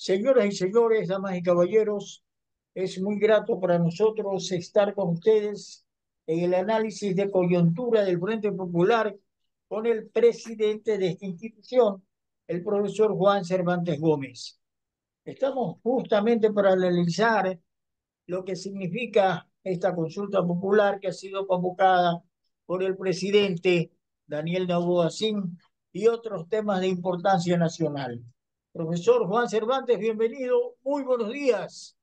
Señoras y señores, damas y caballeros, es muy grato para nosotros estar con ustedes en el análisis de coyuntura del Frente Popular con el presidente de esta institución, el profesor Juan Cervantes Gómez. Estamos justamente para analizar lo que significa esta consulta popular que ha sido convocada por el presidente Daniel Novoa y otros temas de importancia nacional. Profesor Juan Cervantes, bienvenido. Muy buenos días.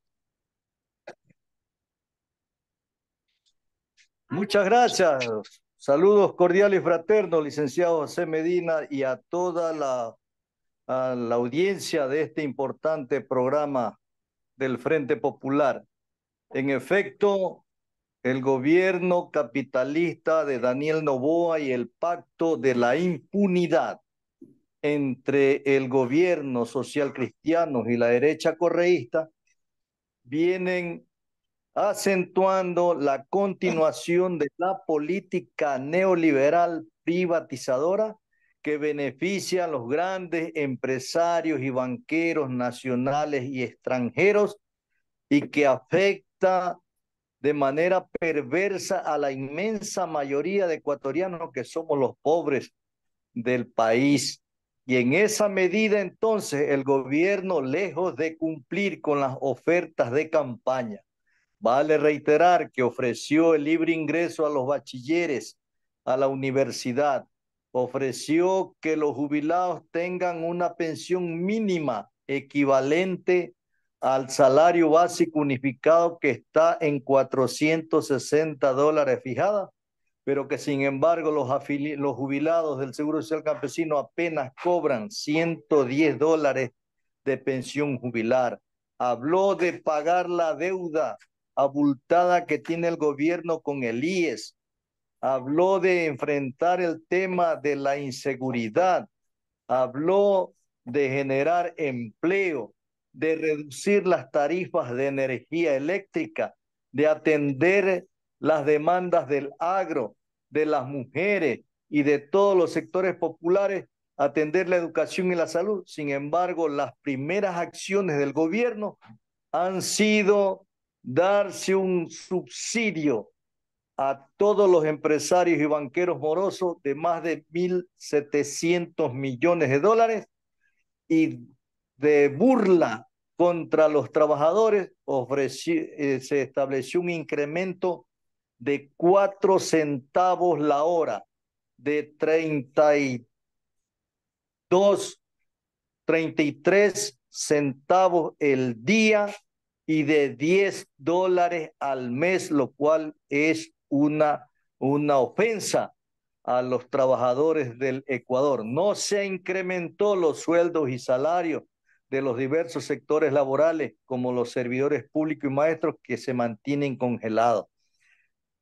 Muchas gracias. Saludos cordiales fraternos, licenciado José Medina, y a toda la, la audiencia de este importante programa del Frente Popular. En efecto, el gobierno capitalista de Daniel Novoa y el pacto de la impunidad entre el gobierno social cristiano y la derecha correísta vienen acentuando la continuación de la política neoliberal privatizadora que beneficia a los grandes empresarios y banqueros nacionales y extranjeros y que afecta de manera perversa a la inmensa mayoría de ecuatorianos que somos los pobres del país y en esa medida entonces el gobierno, lejos de cumplir con las ofertas de campaña, vale reiterar que ofreció el libre ingreso a los bachilleres a la universidad, ofreció que los jubilados tengan una pensión mínima equivalente al salario básico unificado que está en 460 dólares fijada pero que sin embargo los, jubilados del Seguro Social Campesino apenas cobran 110 dólares de pensión jubilar. Habló de pagar la deuda abultada que tiene el gobierno con el IES. Habló de enfrentar el tema de la inseguridad. Habló de generar empleo, de reducir las tarifas de energía eléctrica, de atender las demandas del agro, de las mujeres y de todos los sectores populares atender la educación y la salud. Sin embargo, las primeras acciones del gobierno han sido darse un subsidio a todos los empresarios y banqueros morosos de más de 1.700 millones de dólares y de burla contra los trabajadores eh, se estableció un incremento de 4 centavos la hora de 32, 33 centavos el día y de 10 dólares al mes, lo cual es una, una ofensa a los trabajadores del Ecuador. No se incrementó los sueldos y salarios de los diversos sectores laborales, como los servidores públicos y maestros, que se mantienen congelados.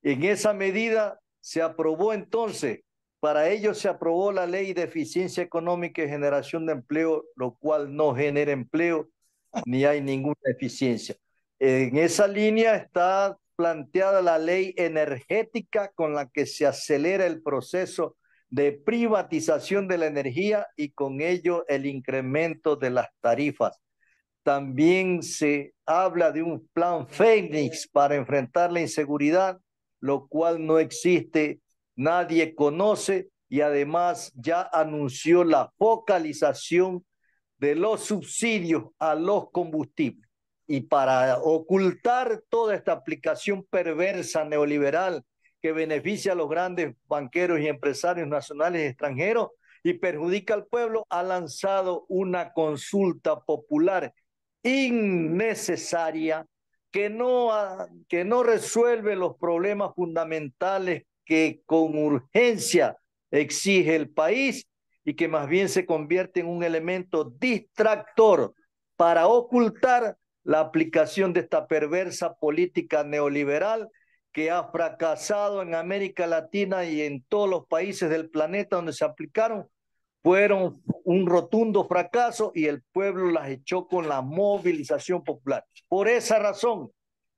En esa medida se aprobó entonces, para ello se aprobó la ley de eficiencia económica y generación de empleo, lo cual no genera empleo ni hay ninguna eficiencia. En esa línea está planteada la ley energética con la que se acelera el proceso de privatización de la energía y con ello el incremento de las tarifas. También se habla de un plan Fénix para enfrentar la inseguridad lo cual no existe, nadie conoce y además ya anunció la focalización de los subsidios a los combustibles. Y para ocultar toda esta aplicación perversa neoliberal que beneficia a los grandes banqueros y empresarios nacionales y extranjeros y perjudica al pueblo, ha lanzado una consulta popular innecesaria que no, que no resuelve los problemas fundamentales que con urgencia exige el país y que más bien se convierte en un elemento distractor para ocultar la aplicación de esta perversa política neoliberal que ha fracasado en América Latina y en todos los países del planeta donde se aplicaron fueron un rotundo fracaso y el pueblo las echó con la movilización popular. Por esa razón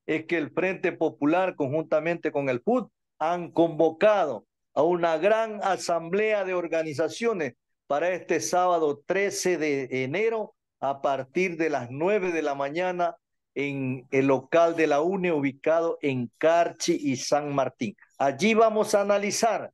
es que el Frente Popular, conjuntamente con el PUT, han convocado a una gran asamblea de organizaciones para este sábado 13 de enero a partir de las 9 de la mañana en el local de la UNE ubicado en Carchi y San Martín. Allí vamos a analizar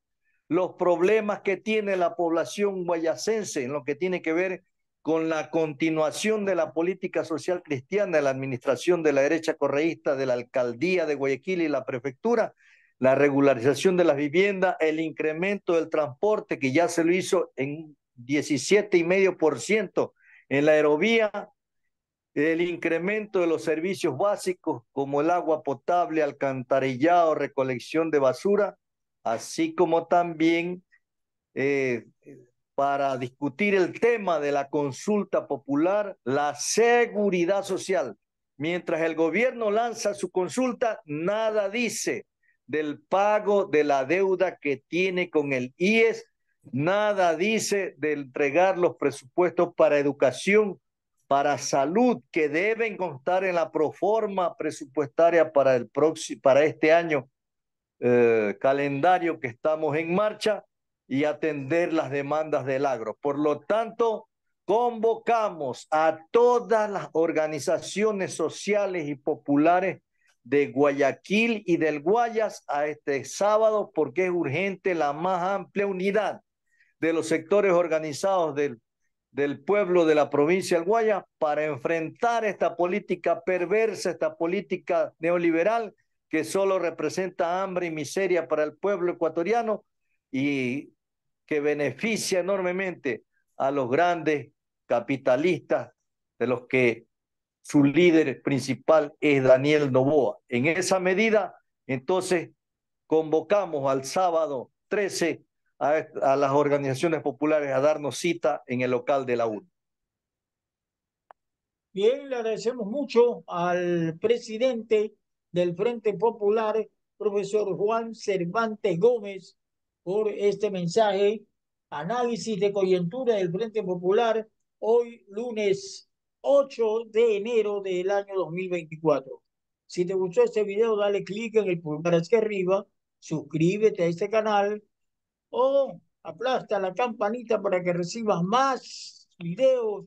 los problemas que tiene la población guayacense en lo que tiene que ver con la continuación de la política social cristiana de la administración de la derecha correísta de la alcaldía de Guayaquil y la prefectura, la regularización de las viviendas, el incremento del transporte que ya se lo hizo en 17,5% en la aerovía, el incremento de los servicios básicos como el agua potable, alcantarillado, recolección de basura, así como también eh, para discutir el tema de la consulta popular, la seguridad social. Mientras el gobierno lanza su consulta, nada dice del pago de la deuda que tiene con el IES, nada dice de entregar los presupuestos para educación, para salud, que deben constar en la proforma presupuestaria para, el para este año eh, calendario que estamos en marcha y atender las demandas del agro. Por lo tanto, convocamos a todas las organizaciones sociales y populares de Guayaquil y del Guayas a este sábado porque es urgente la más amplia unidad de los sectores organizados del, del pueblo de la provincia del Guayas para enfrentar esta política perversa, esta política neoliberal que solo representa hambre y miseria para el pueblo ecuatoriano y que beneficia enormemente a los grandes capitalistas de los que su líder principal es Daniel Novoa. En esa medida, entonces, convocamos al sábado 13 a, las organizaciones populares a darnos cita en el local de la UN. Bien, le agradecemos mucho al presidente del Frente Popular, profesor Juan Cervantes Gómez, por este mensaje. Análisis de coyuntura del Frente Popular hoy lunes 8 de enero del año 2024. Si te gustó este video, dale clic en el pulgar hacia arriba, suscríbete a este canal o aplasta la campanita para que recibas más videos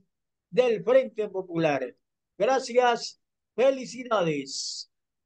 del Frente Popular. Gracias, felicidades.